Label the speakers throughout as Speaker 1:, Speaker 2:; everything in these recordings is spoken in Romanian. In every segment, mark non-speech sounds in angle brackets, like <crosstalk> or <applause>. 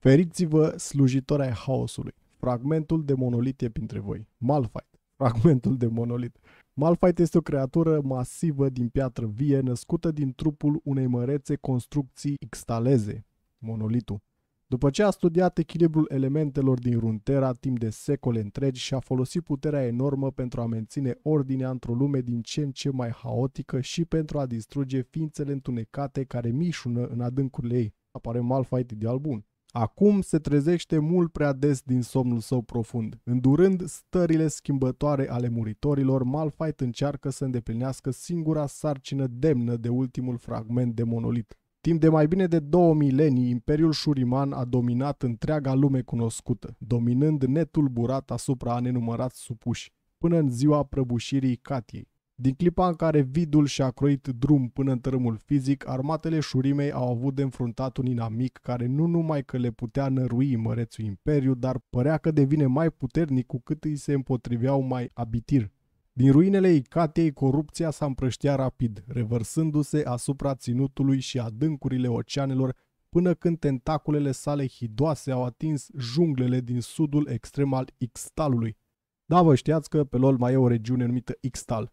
Speaker 1: Feriți-vă slujitori ai haosului, fragmentul de monolit e printre voi, Malphite, fragmentul de monolit. Malphite este o creatură masivă din piatră vie născută din trupul unei mărețe construcții ixtaleze, monolitul. După ce a studiat echilibrul elementelor din Runtera timp de secole întregi și a folosit puterea enormă pentru a menține ordinea într-o lume din ce în ce mai haotică și pentru a distruge ființele întunecate care mișună în adâncurile ei, apare Malphite ideal bun. Acum se trezește mult prea des din somnul său profund. Îndurând stările schimbătoare ale muritorilor, Malphite încearcă să îndeplinească singura sarcină demnă de ultimul fragment de monolit. Timp de mai bine de două milenii, Imperiul Shuriman a dominat întreaga lume cunoscută, dominând netulburat asupra a nenumărat supuși, până în ziua prăbușirii Catiei. Din clipa în care vidul și-a croit drum până în tărâmul fizic, armatele șurimei au avut de înfruntat un inamic care nu numai că le putea nărui mărețul imperiu, dar părea că devine mai puternic cu cât îi se împotriveau mai abitir. Din ruinele Icatei, corupția s-a împrăștea rapid, revărsându-se asupra ținutului și adâncurile oceanelor, până când tentaculele sale hidoase au atins junglele din sudul extrem al Ixtalului. Da, vă știați că pe LOL mai e o regiune numită Ixtal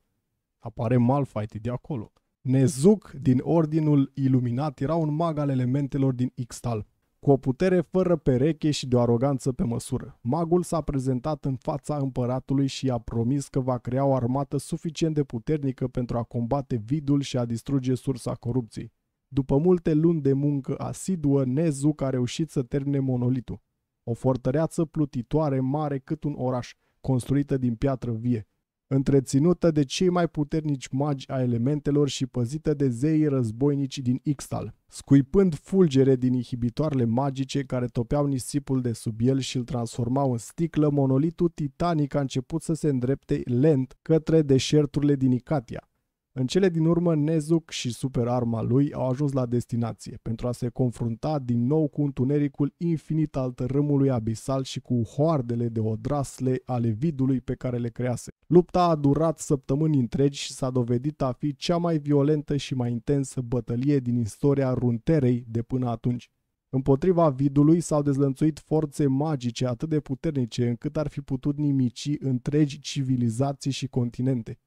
Speaker 1: apare Malphite de acolo. Nezuc din Ordinul Iluminat era un mag al elementelor din Ixtal, cu o putere fără pereche și de o aroganță pe măsură. Magul s-a prezentat în fața împăratului și i-a promis că va crea o armată suficient de puternică pentru a combate vidul și a distruge sursa corupției. După multe luni de muncă asiduă, Nezuc a reușit să termine monolitul. O fortăreață plutitoare mare cât un oraș, construită din piatră vie, întreținută de cei mai puternici magi a elementelor și păzită de zeii războinici din Ixtal, scuipând fulgere din inhibitoarele magice care topeau nisipul de sub el și îl transformau în sticlă, monolitul titanic a început să se îndrepte lent către deșerturile din Icatia. În cele din urmă, Nezuk și superarma lui au ajuns la destinație pentru a se confrunta din nou cu întunericul infinit al tărâmului abisal și cu hoardele de odrasle ale vidului pe care le crease. Lupta a durat săptămâni întregi și s-a dovedit a fi cea mai violentă și mai intensă bătălie din istoria Runterei de până atunci. Împotriva vidului s-au dezlănțuit forțe magice atât de puternice încât ar fi putut nimici întregi civilizații și continente.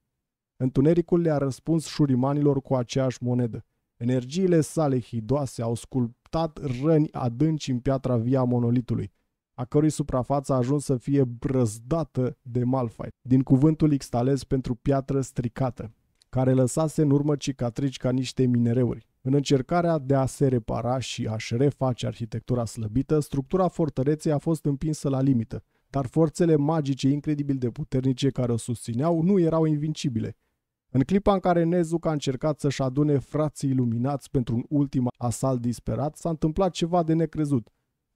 Speaker 1: Întunericul le-a răspuns șurimanilor cu aceeași monedă. Energiile sale hidoase au sculptat răni adânci în piatra via monolitului, a cărui suprafață a ajuns să fie brăzdată de Malphite, din cuvântul ixtalez pentru piatră stricată, care lăsase în urmă cicatrici ca niște minereuri. În încercarea de a se repara și a-și reface arhitectura slăbită, structura fortăreței a fost împinsă la limită, dar forțele magice incredibil de puternice care o susțineau nu erau invincibile – în clipa în care Nezuc a încercat să-și adune frații iluminați pentru un ultim asalt disperat, s-a întâmplat ceva de necrezut.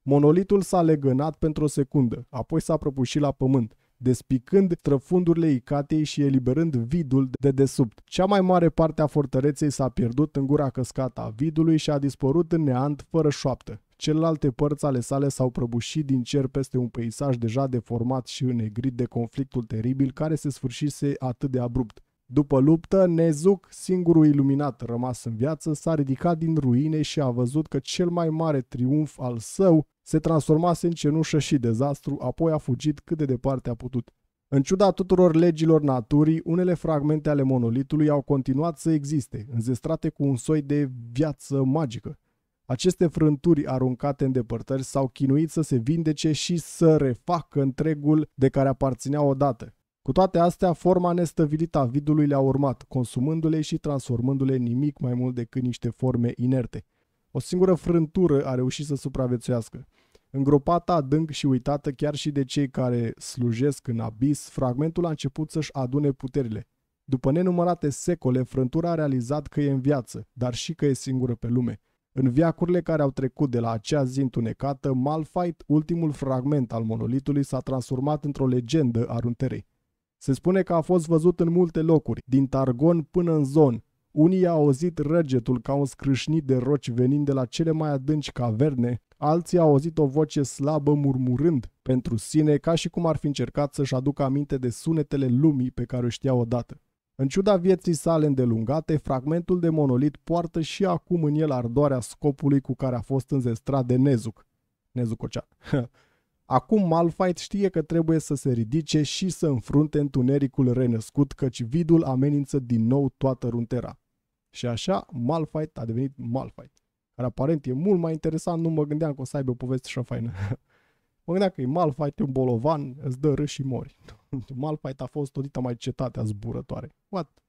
Speaker 1: Monolitul s-a legănat pentru o secundă, apoi s-a prăpușit la pământ, despicând trăfundurile Icatei și eliberând vidul de desubt. Cea mai mare parte a fortăreței s-a pierdut în gura căscată a vidului și a dispărut în neant fără șoaptă. Celelalte părți ale sale s-au prăbușit din cer peste un peisaj deja deformat și înnegrit de conflictul teribil care se sfârșise atât de abrupt. După luptă, Nezuc, singurul iluminat rămas în viață, s-a ridicat din ruine și a văzut că cel mai mare triumf al său se transformase în cenușă și dezastru, apoi a fugit cât de departe a putut. În ciuda tuturor legilor naturii, unele fragmente ale monolitului au continuat să existe, înzestrate cu un soi de viață magică. Aceste frânturi aruncate în depărtări s-au chinuit să se vindece și să refacă întregul de care aparținea odată. Cu toate astea, forma nestăvilită a vidului le-a urmat, consumându-le și transformându-le nimic mai mult decât niște forme inerte. O singură frântură a reușit să supraviețuiască. Îngropată adânc și uitată chiar și de cei care slujesc în abis, fragmentul a început să-și adune puterile. După nenumărate secole, frântura a realizat că e în viață, dar și că e singură pe lume. În viacurile care au trecut de la acea zi întunecată, Malfight, ultimul fragment al monolitului, s-a transformat într-o legendă a runterei. Se spune că a fost văzut în multe locuri, din Targon până în Zon. Unii au auzit răgetul ca un scrâșnit de roci venind de la cele mai adânci caverne, alții au auzit o voce slabă murmurând pentru sine ca și cum ar fi încercat să-și aducă aminte de sunetele lumii pe care o știau odată. În ciuda vieții sale îndelungate, fragmentul de monolit poartă și acum în el ardoarea scopului cu care a fost înzestrat de Nezuc. Nezucocea. <laughs> Acum Malfight știe că trebuie să se ridice și să înfrunte întunericul renăscut, căci vidul amenință din nou toată Runtera. Și așa Malfight a devenit Malfight, care aparent e mult mai interesant, nu mă gândeam că o să aibă o poveste așa faină. <laughs> mă gândeam că e e un bolovan, îți dă râs și mori. <laughs> Malfight a fost odată mai cetatea zburătoare. What?